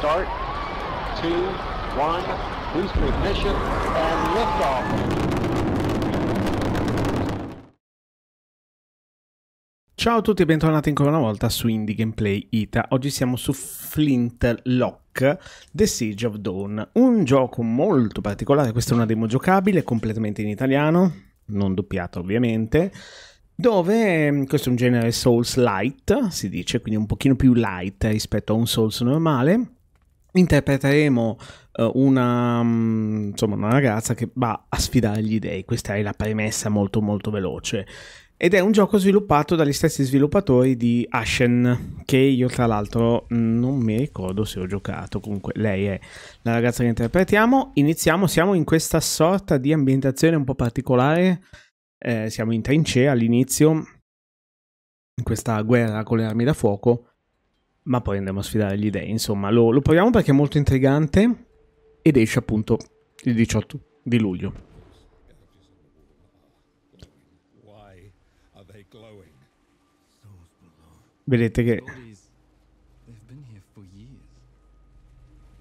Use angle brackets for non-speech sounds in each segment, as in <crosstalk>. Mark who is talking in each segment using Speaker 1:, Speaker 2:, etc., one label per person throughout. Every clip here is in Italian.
Speaker 1: start, two, one, boost ignition, and liftoff. Ciao a tutti e bentornati ancora una volta su Indie Gameplay Ita. Oggi siamo su Flint Lock The Siege of Dawn, un gioco molto particolare, questa è una demo giocabile completamente in italiano, non doppiata ovviamente dove mm, questo è un genere Souls light, si dice, quindi un pochino più light rispetto a un Souls normale interpreteremo eh, una, mm, insomma, una ragazza che va a sfidare gli dei. Questa è la premessa molto molto veloce. Ed è un gioco sviluppato dagli stessi sviluppatori di Ashen, che io tra l'altro non mi ricordo se ho giocato. Comunque lei è la ragazza che interpretiamo. Iniziamo, siamo in questa sorta di ambientazione un po' particolare. Eh, siamo in trincea all'inizio, in questa guerra con le armi da fuoco ma poi andiamo a sfidare gli dei. Insomma, lo, lo proviamo perché è molto intrigante ed esce appunto il 18 di luglio. Vedete che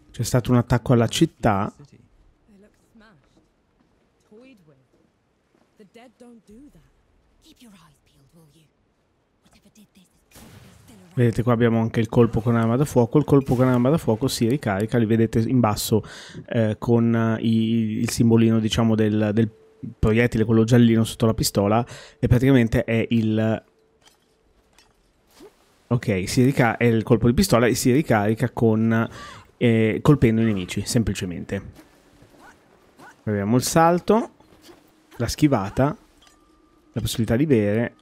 Speaker 1: c'è stato un attacco alla città vedete qua abbiamo anche il colpo con arma da fuoco, il colpo con arma da fuoco si ricarica, li vedete in basso eh, con eh, i, il simbolino diciamo del, del proiettile, quello giallino sotto la pistola e praticamente è il Ok, si ricarica, è il colpo di pistola e si ricarica con, eh, colpendo i nemici, semplicemente. Abbiamo il salto, la schivata, la possibilità di bere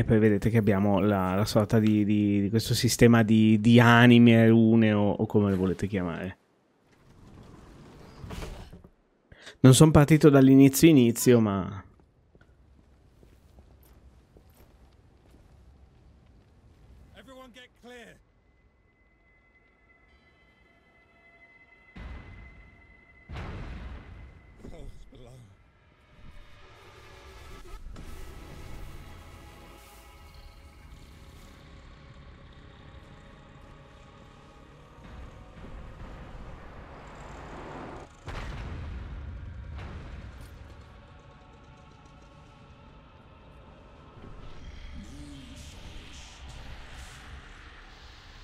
Speaker 1: e poi vedete che abbiamo la, la sorta di, di, di, questo sistema di, di anime, rune o, o come le volete chiamare. Non sono partito dall'inizio inizio, ma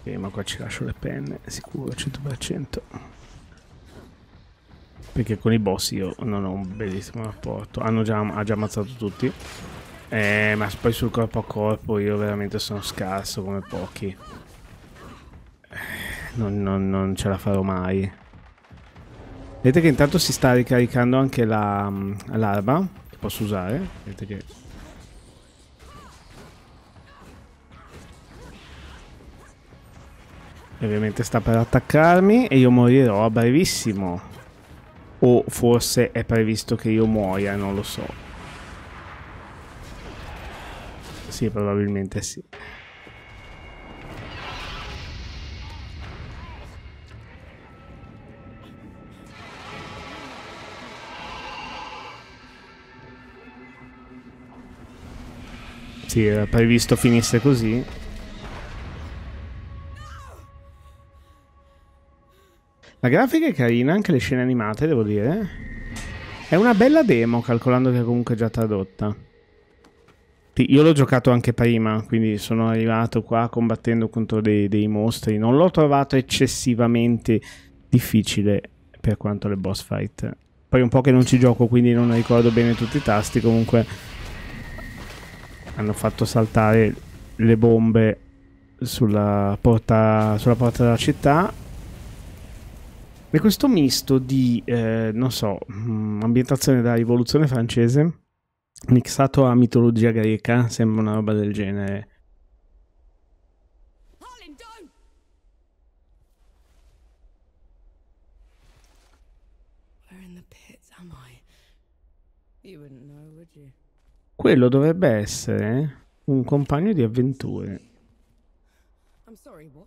Speaker 1: Ok, eh, ma qua ci lascio le penne, sicuro, 100%. Perché con i boss io non ho un bellissimo rapporto. Hanno già, ha già ammazzato tutti. Eh, ma poi sul corpo a corpo io veramente sono scarso come pochi. Eh, non, non, non ce la farò mai. Vedete che intanto si sta ricaricando anche mm, l'arma la, che posso usare. Vedete che ovviamente sta per attaccarmi e io morirò a brevissimo. O forse è previsto che io muoia, non lo so. Sì, probabilmente sì. Sì, era previsto finisse così. La grafica è carina, anche le scene animate, devo dire. È una bella demo, calcolando che è comunque già tradotta. Io l'ho giocato anche prima, quindi sono arrivato qua combattendo contro dei, dei mostri. Non l'ho trovato eccessivamente difficile per quanto le boss fight. Poi un po' che non ci gioco, quindi non ricordo bene tutti i tasti. Comunque hanno fatto saltare le bombe sulla porta, sulla porta della città e questo misto di, eh, non so, mm, ambientazione da rivoluzione francese, mixato a mitologia greca, sembra una roba del genere. Quello dovrebbe essere un compagno di avventure.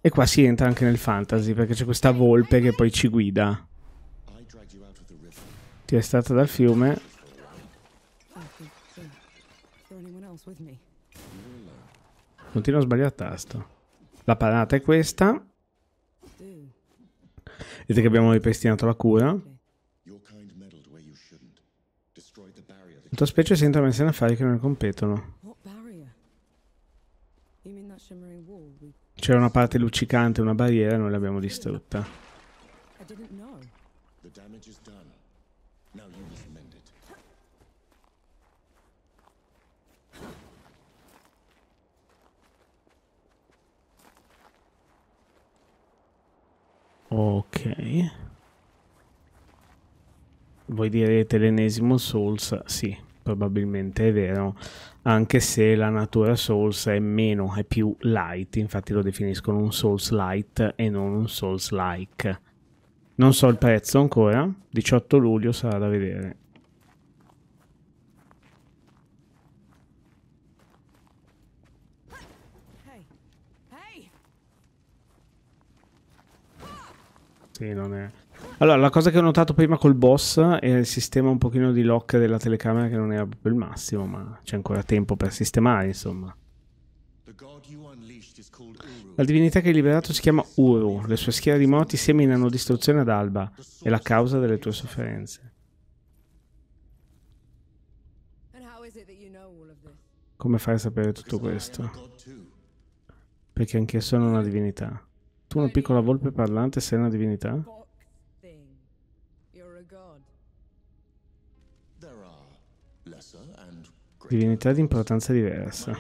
Speaker 1: E qua si entra anche nel fantasy perché c'è questa volpe che poi ci guida. Ti è stata dal fiume. Continua a sbagliare a tasto. La parata è questa. Vedete che abbiamo ripristinato la cura. tua specie sentono messe in affari che non competono. C'era una parte luccicante, una barriera, noi l'abbiamo distrutta. Ok. Voi direte l'ennesimo Souls? Sì probabilmente è vero, anche se la natura Souls è meno, è più light, infatti lo definiscono un Souls light e non un Souls like. Non so il prezzo ancora, 18 luglio sarà da vedere. Sì, non è... Allora, la cosa che ho notato prima col boss è il sistema un pochino di lock della telecamera che non era proprio il massimo, ma c'è ancora tempo per sistemare, insomma. La divinità che hai liberato si chiama Uru. Le sue schiere di morti seminano distruzione ad alba. È la causa delle tue sofferenze. Come fai a sapere tutto questo? Perché anch'esso sono una divinità. Tu, una piccola volpe parlante, sei una divinità? Boh, divinità di importanza diversa.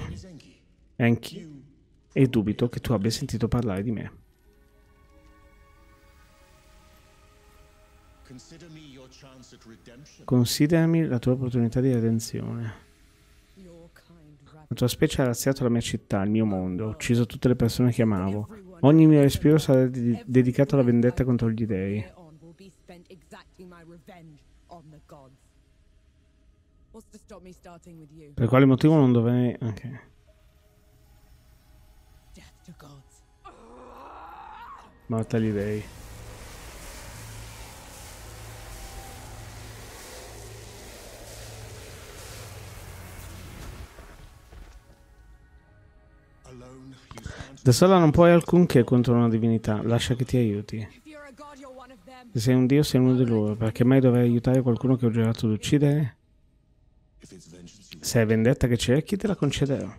Speaker 1: Enki, e dubito che tu abbia sentito parlare di me. Considerami la tua opportunità di redenzione. La tua specie ha razziato la mia città, il mio mondo, ucciso tutte le persone che amavo. Ogni mio respiro sarà de- dedicato alla vendetta contro gli dèi. Per quale motivo non dovrei... Ok. Morta gli dei. Da sola non puoi alcunché contro una divinità, lascia che ti aiuti. Se sei un dio sei uno di loro, perché mai dovrei aiutare qualcuno che ho giurato di uccidere? Se è vendetta che cerchi, te la concederò.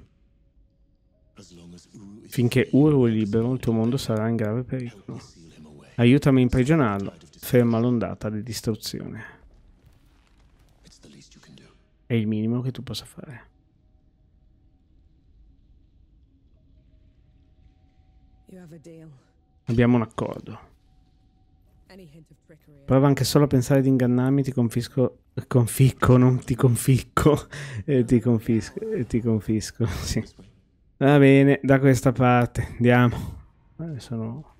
Speaker 1: Finché Uru è libero, il tuo mondo sarà in grave pericolo. Aiutami a imprigionarlo. Ferma l'ondata di distruzione. È il minimo che tu possa fare. Abbiamo un accordo. Prova anche solo a pensare di ingannarmi, ti confisco. Conficco, non ti conficco. <laughs> e ti confisco. E ti confisco, <laughs> sì. Va bene, da questa parte. Andiamo. Eh, sono...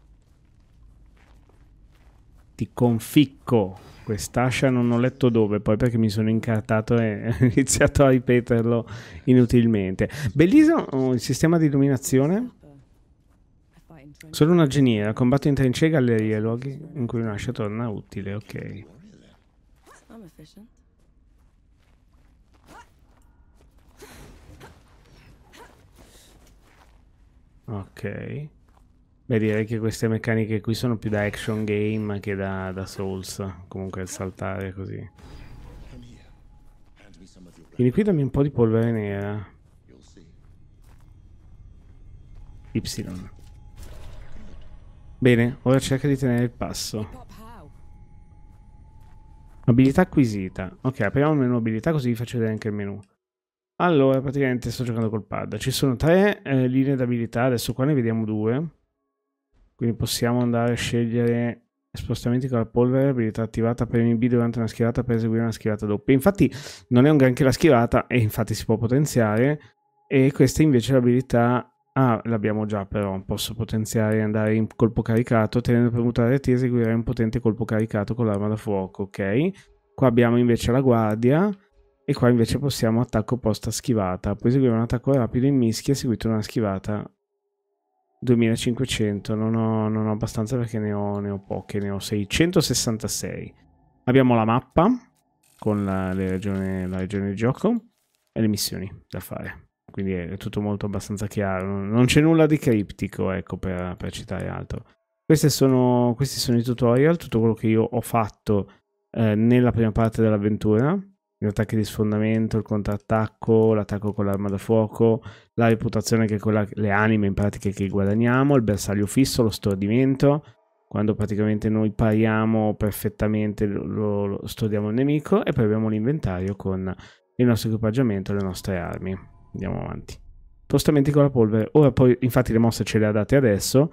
Speaker 1: Ti conficco. Quest'ascia non ho letto dove, poi perché mi sono incartato e <laughs> ho iniziato a ripeterlo inutilmente. Bellissimo oh, il sistema di illuminazione cioè, Solo una eh, geniera, combatte in trincee, gallerie, luoghi in cui un'ascia torna utile, ok. Ok. Beh, direi che queste meccaniche qui sono più da action game che da, da Souls. Comunque il saltare così. Vieni qui dammi un po' di polvere nera. Y. Bene, ora cerca di tenere il passo. Abilità acquisita. Ok, apriamo il menu abilità così vi faccio vedere anche il menu. Allora, praticamente sto giocando col pad. Ci sono tre eh, linee d'abilità, adesso qua ne vediamo due. Quindi possiamo andare a scegliere spostamenti con la polvere, abilità attivata per B durante una schivata per eseguire una schivata doppia. Infatti non è un granché la schivata e infatti si può potenziare. E questa invece è l'abilità Ah, l'abbiamo già però, posso potenziare e andare in colpo caricato, tenendo premuta RT eseguire un potente colpo caricato con l'arma da fuoco, ok? Qua abbiamo invece la guardia e qua invece possiamo attacco posta schivata, poi eseguire un attacco rapido in mischia seguito da una schivata. 2500, non ho, non ho abbastanza perché ne ho, ne ho, poche, ne ho 666. Abbiamo la mappa con la, regioni, la regione di gioco e le missioni da fare. Quindi è tutto molto abbastanza chiaro. Non c'è nulla di criptico, ecco, per, per citare altro. Sono, questi sono i tutorial, tutto quello che io ho fatto eh, nella prima parte dell'avventura. Gli attacchi di sfondamento, il contrattacco, l'attacco con l'arma da fuoco, la reputazione che è quella, le anime in pratica che guadagniamo, il bersaglio fisso, lo stordimento, quando praticamente noi pariamo perfettamente, lo, lo stordiamo il nemico e poi abbiamo l'inventario con il nostro equipaggiamento e le nostre armi. Andiamo avanti. Tostamenti con la polvere. Ora poi, infatti le mosse ce le ha date adesso.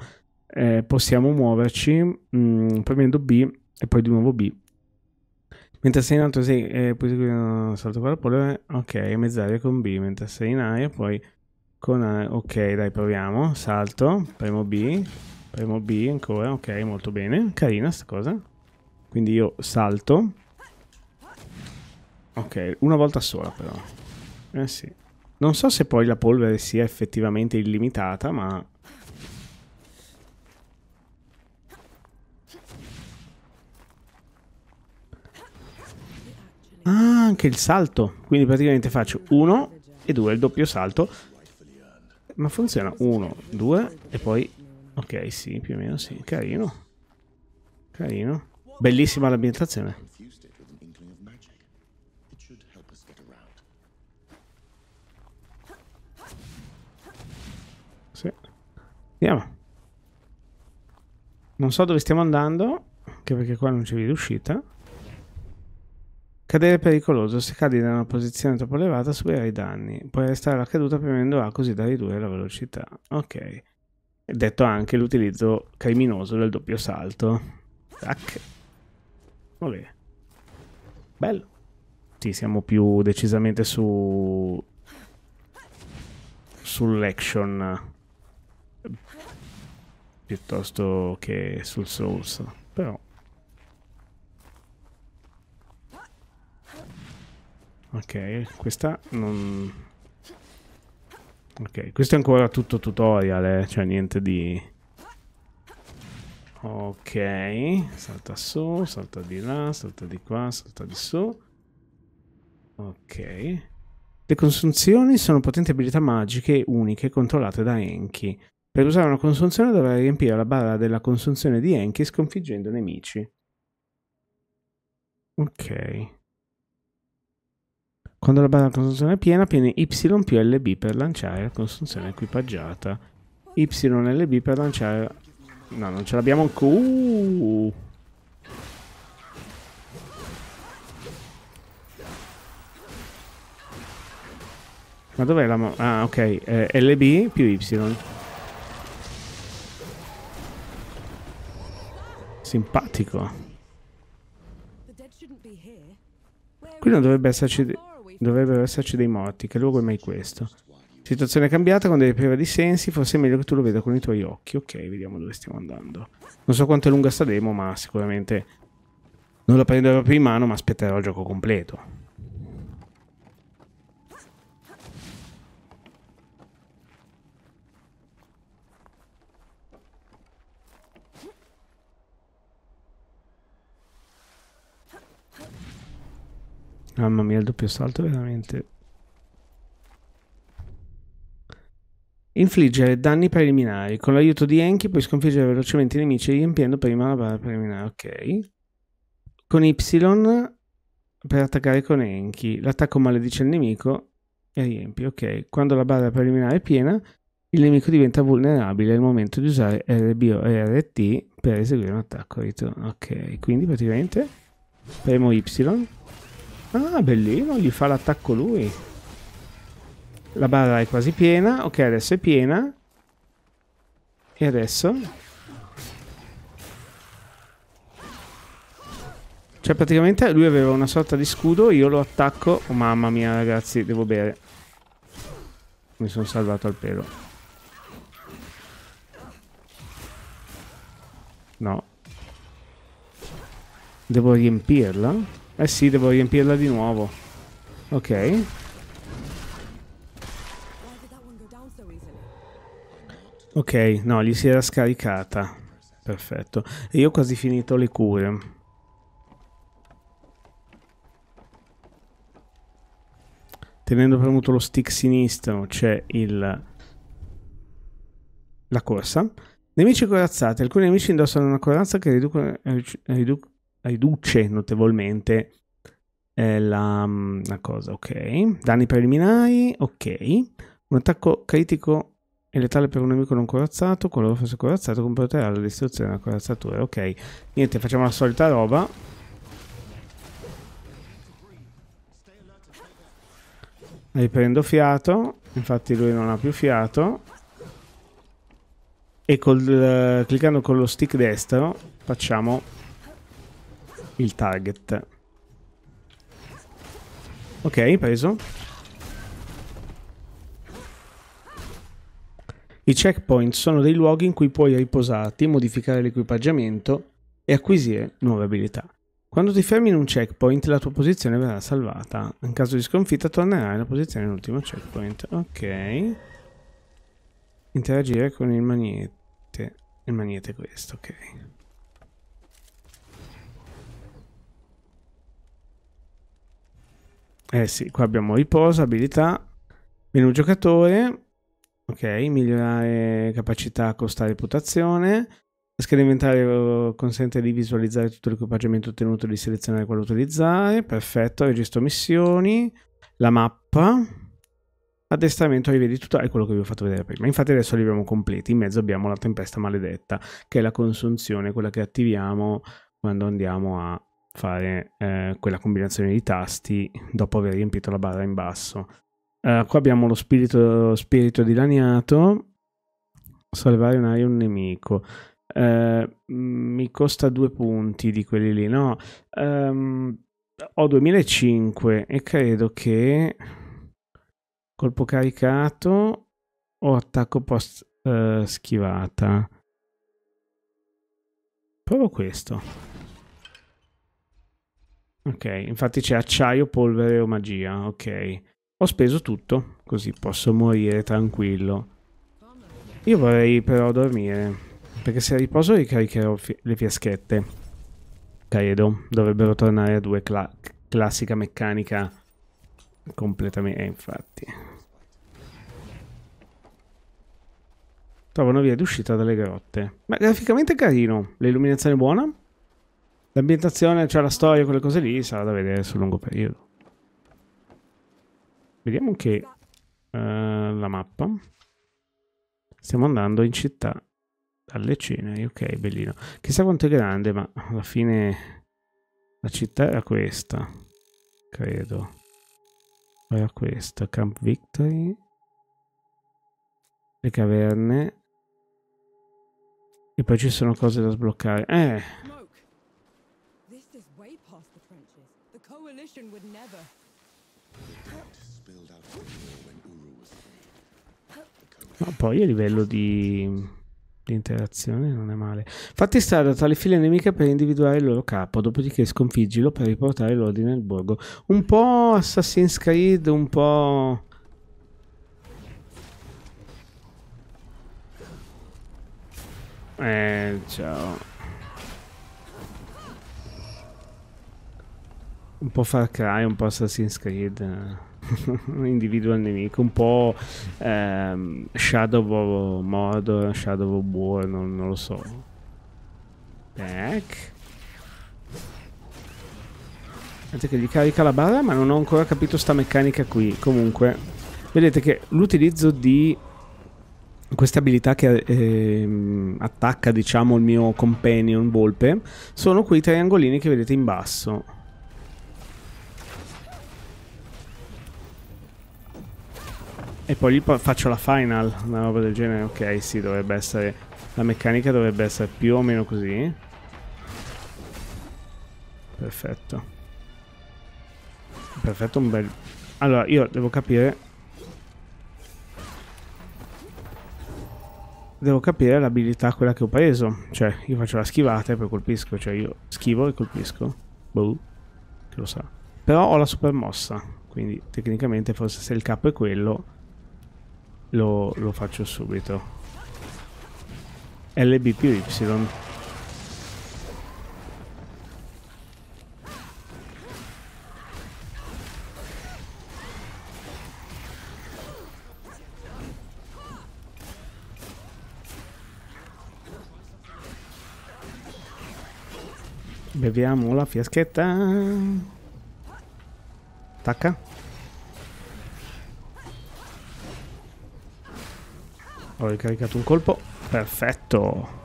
Speaker 1: Eh, possiamo muoverci mh, mm, premendo B e poi di nuovo B. Mentre sei in alto sì, eh, poi uh, eh, salto con la polvere. Ok, mezz'aria con B. Mentre sei in aria, poi con A. Ok, dai, proviamo. Salto, premo B, premo B ancora. Ok, molto bene. Carina sta cosa. Quindi io salto. Ok, una volta sola però. Eh sì. Non so se poi la polvere sia effettivamente illimitata, ma... Ah, anche il salto. Quindi praticamente faccio uno e due, il doppio salto. Ma funziona Uno, due e poi... Ok, sì, più o meno sì. Carino. Carino. Bellissima l'ambientazione. Andiamo. Non so dove stiamo andando, anche perché qua non c'è via d'uscita. Cadere è pericoloso. Se cadi da una posizione troppo elevata subirai danni. Puoi restare la caduta premendo A così da ridurre la velocità. Ok. detto anche l'utilizzo criminoso del doppio salto. Tac. Vabbè. Bello. Sì, siamo più decisamente su... Sull'action piuttosto che sul Souls, però... Ok, questa non... Ok, questo è ancora tutto tutorial, eh? cioè niente di... Ok, salta su, salta di là, salta di qua, salta di su. Ok. Le consunzioni sono potenti abilità magiche uniche controllate da Enki. Per usare una consunzione dovrai riempire la barra della consunzione di Enki sconfiggendo nemici. Ok. Quando la barra della consunzione è piena, piene Y più LB per lanciare la consunzione equipaggiata. Y LB per lanciare... No, non ce l'abbiamo ancora. Uh. Ma dov'è la... Ah, ok. Eh, LB più Y. Simpatico. Qui non dovrebbe esserci, dovrebbero esserci dei morti, che luogo è mai questo? Situazione cambiata, quando eri priva di sensi, forse è meglio che tu lo veda con i tuoi occhi. Ok, vediamo dove stiamo andando. Non so quanto è lunga sta demo, ma sicuramente non la prenderò più in mano, ma aspetterò il gioco completo. Mamma mia, il doppio salto veramente... Infliggere danni preliminari. Con l'aiuto di Enki puoi sconfiggere velocemente i nemici riempiendo prima la barra preliminare. Ok. Con Y per attaccare con Enki. L'attacco maledice il nemico e riempi. Ok. Quando la barra preliminare è piena, il nemico diventa vulnerabile. È il momento di usare RB o RT per eseguire un attacco. Ok. Quindi praticamente premo Y. Ah, bellino, gli fa l'attacco lui. La barra è quasi piena. Ok, adesso è piena. E adesso? Cioè, praticamente lui aveva una sorta di scudo, io lo attacco. Oh, mamma mia, ragazzi, devo bere. Mi sono salvato al pelo. No. Devo riempirla? Eh sì, devo riempirla di nuovo. Ok. Ok, no, gli si era scaricata. Perfetto. E io ho quasi finito le cure. Tenendo premuto lo stick sinistro c'è il... la corsa. Nemici corazzati. Alcuni nemici indossano una corazza che riduce... Eh, riduc riduce notevolmente eh, la, mm, la cosa, ok. Danni preliminari, ok. Un attacco critico e letale per un nemico non corazzato, qualora fosse corazzato comporterà la distruzione della corazzatura, ok. Niente, facciamo la solita roba. Riprendo fiato, infatti lui non ha più fiato. E col, uh, cliccando con lo stick destro facciamo il target. Ok, preso. I checkpoint sono dei luoghi in cui puoi riposarti, modificare l'equipaggiamento e acquisire nuove abilità. Quando ti fermi in un checkpoint la tua posizione verrà salvata. In caso di sconfitta tornerai alla posizione dell'ultimo checkpoint. Ok. Interagire con il magnete. Il magnete è questo, ok. Eh sì, qua abbiamo riposo, abilità, menu giocatore, ok, migliorare capacità, costa reputazione. La scheda inventario consente di visualizzare tutto l'equipaggiamento ottenuto e di selezionare quale utilizzare. Perfetto, registro missioni, la mappa, addestramento, rivedi tutto, è quello che vi ho fatto vedere prima. Infatti adesso li abbiamo completi, in mezzo abbiamo la tempesta maledetta, che è la consunzione, quella che attiviamo quando andiamo a fare eh, quella combinazione di tasti dopo aver riempito la barra in basso. Eh, qua abbiamo lo spirito, spirito dilaniato, salvare un'area un nemico. Eh, mm, mi costa due punti di quelli lì, no? Um, ho 2005 e credo che colpo caricato o attacco post uh, schivata. Provo questo. Ok, infatti c'è acciaio, polvere o magia. Ok. Ho speso tutto, così posso morire tranquillo. Io vorrei però dormire, perché se riposo ricaricherò le fiaschette. Credo, dovrebbero tornare a due cla classica meccanica completamente... Eh, infatti. Trovano via d'uscita dalle grotte. Ma graficamente carino, l'illuminazione buona? L'ambientazione, cioè la storia, quelle cose lì, sarà da vedere sul lungo periodo. Vediamo anche uh, eh, la mappa. Stiamo andando in città dalle ceneri, ok, bellino. Chissà quanto è grande, ma alla fine la città era questa, credo. Era questa, Camp Victory. Le caverne. E poi ci sono cose da sbloccare. Eh... Christian would never. Ma poi a livello di, di interazione non è male. Fatti strada tra le file nemiche per individuare il loro capo, dopodiché sconfiggilo per riportare l'ordine al borgo. Un po' Assassin's Creed, un po'... Eh, ciao. un po' Far Cry, un po' Assassin's Creed. Eh. un <laughs> individuo al nemico, un po' ehm, Shadow of Mordor, Shadow of War, non, non lo so. Back. Vedete che gli carica la barra, ma non ho ancora capito sta meccanica qui. Comunque, vedete che l'utilizzo di queste abilità che eh, attacca, diciamo, il mio companion volpe sono quei triangolini che vedete in basso E poi gli faccio la final, una roba del genere. Ok, sì, dovrebbe essere... La meccanica dovrebbe essere più o meno così. Perfetto. Perfetto, un bel... Allora, io devo capire... Devo capire l'abilità quella che ho preso. Cioè, io faccio la schivata e poi colpisco. Cioè, io schivo e colpisco. Boh. Che lo sa. Però ho la super mossa. Quindi, tecnicamente, forse se il capo è quello lo, lo faccio subito. LB più Y. Beviamo la fiaschetta. Tacca. Ho ricaricato un colpo. Perfetto.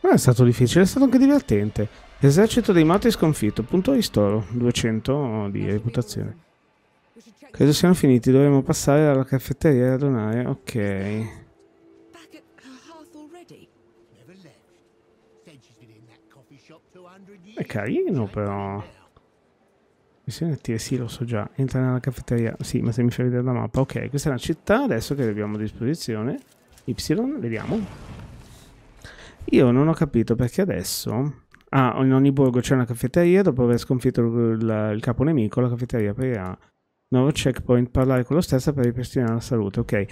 Speaker 1: Non è stato difficile, è stato anche divertente. Esercito dei matti sconfitto, punto ristoro, 200 di reputazione. Credo siano finiti, dovremmo passare alla caffetteria e radunare. Ok. È carino però. Missioni attive, sì, lo so già. Entra nella caffetteria. Sì, ma se mi fai vedere la mappa. Ok, questa è una città adesso che abbiamo a disposizione. Y, vediamo. Io non ho capito perché adesso... Ah, in ogni borgo c'è una caffetteria. Dopo aver sconfitto il, il capo nemico, la caffetteria aprirà. Nuovo checkpoint, parlare con lo stesso per ripristinare la salute. Ok.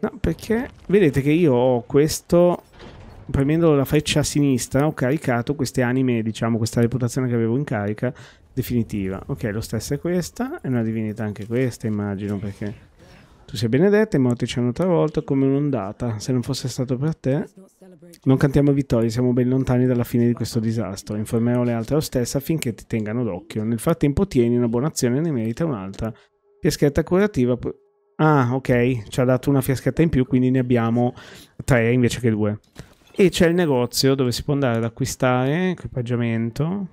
Speaker 1: No, perché... Vedete che io ho questo... Premendo la freccia a sinistra ho caricato queste anime, diciamo, questa reputazione che avevo in carica definitiva. Ok, lo stesso è questa, è una divinità anche questa, immagino, perché tu sei benedetta e morti ci hanno travolto come un'ondata. Se non fosse stato per te, non cantiamo vittorie, siamo ben lontani dalla fine di questo disastro. Informerò le altre ostesse affinché ti tengano d'occhio. Nel frattempo tieni una buona azione e ne merita un'altra. Fiaschetta curativa... Ah, ok, ci ha dato una fiaschetta in più, quindi ne abbiamo tre invece che due. E c'è il negozio dove si può andare ad acquistare equipaggiamento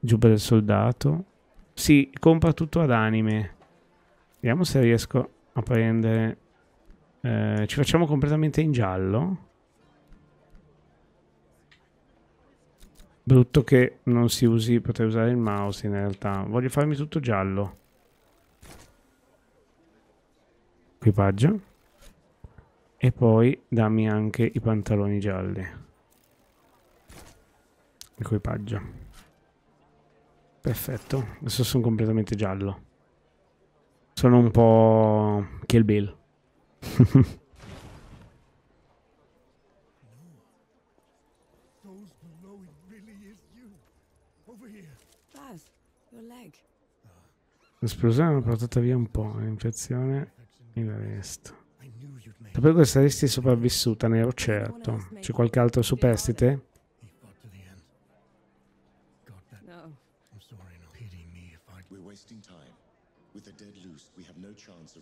Speaker 1: Giubba del soldato. Si compra tutto ad anime. Vediamo se riesco a prendere... Eh, ci facciamo completamente in giallo. Brutto che non si usi, potrei usare il mouse in realtà. Voglio farmi tutto giallo. Equipaggio. E poi dammi anche i pantaloni gialli. Equipaggio. Perfetto, adesso sono completamente giallo. Sono un po' Kill Bill. <laughs> L'esplosione ha portato via un po', l'infezione mi la resto. Sapevo che saresti sopravvissuta, ne ero certo. C'è qualche altro superstite?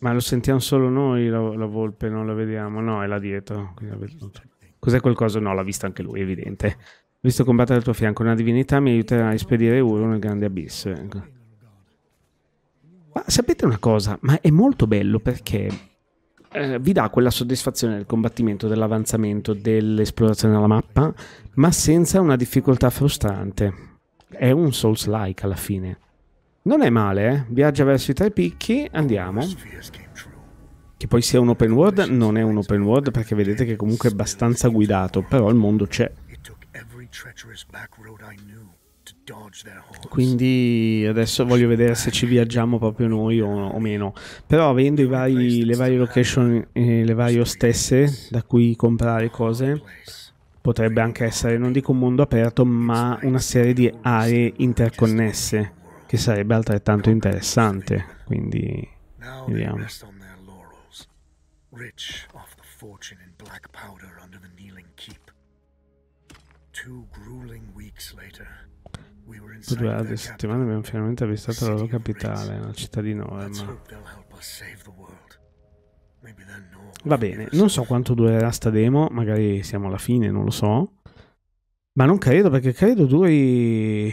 Speaker 1: Ma lo sentiamo solo noi la, la volpe, non la vediamo? No, è là dietro. Cos'è quel coso? No, l'ha vista anche lui, evidente. Visto combattere al tuo fianco una divinità mi aiuterà a spedire Uro nel grande abisso. Ecco. Ma sapete una cosa? Ma è molto bello perché eh, vi dà quella soddisfazione del combattimento, dell'avanzamento, dell'esplorazione della mappa, ma senza una difficoltà frustrante. È un Souls-like alla fine. Non è male, eh? Viaggia verso i tre picchi, andiamo. Che poi sia un open world, non è un open world perché vedete che comunque è abbastanza guidato, però il mondo c'è. Quindi adesso voglio vedere se ci viaggiamo proprio noi o, o meno. Però avendo vari, le varie location, eh, le varie stesse da cui comprare cose, potrebbe anche essere, non dico un mondo aperto, ma una serie di aree interconnesse che sarebbe altrettanto interessante. Quindi vediamo. due altre settimane abbiamo finalmente avvistato la loro capitale, la città di Norma. Va bene, non so quanto durerà sta demo, magari siamo alla fine, non lo so. Ma non credo, perché credo duri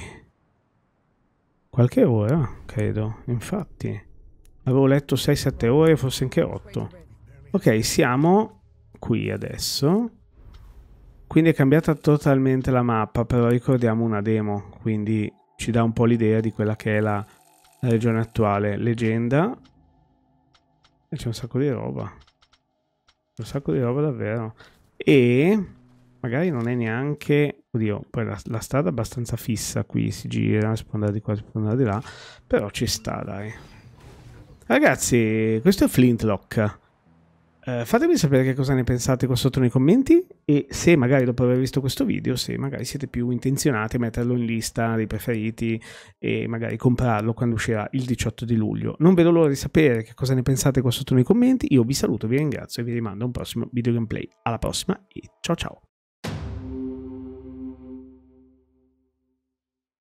Speaker 1: Qualche ora, credo. Infatti. Avevo letto 6-7 ore, forse anche 8. Ok, siamo qui adesso. Quindi è cambiata totalmente la mappa, però ricordiamo una demo, quindi ci dà un po' l'idea di quella che è la regione attuale. Leggenda. E c'è un sacco di roba. Un sacco di roba davvero. E magari non è neanche, oddio, poi la, la strada è abbastanza fissa qui, si gira, si può andare di qua, si può andare di là, però ci sta, dai. Ragazzi, questo è Flintlock. Uh, fatemi sapere che cosa ne pensate qua sotto nei commenti e se magari dopo aver visto questo video, se magari siete più intenzionati a metterlo in lista dei preferiti e magari comprarlo quando uscirà il 18 di luglio. Non vedo l'ora di sapere che cosa ne pensate qua sotto nei commenti, io vi saluto, vi ringrazio e vi rimando a un prossimo video gameplay. Alla prossima e ciao ciao!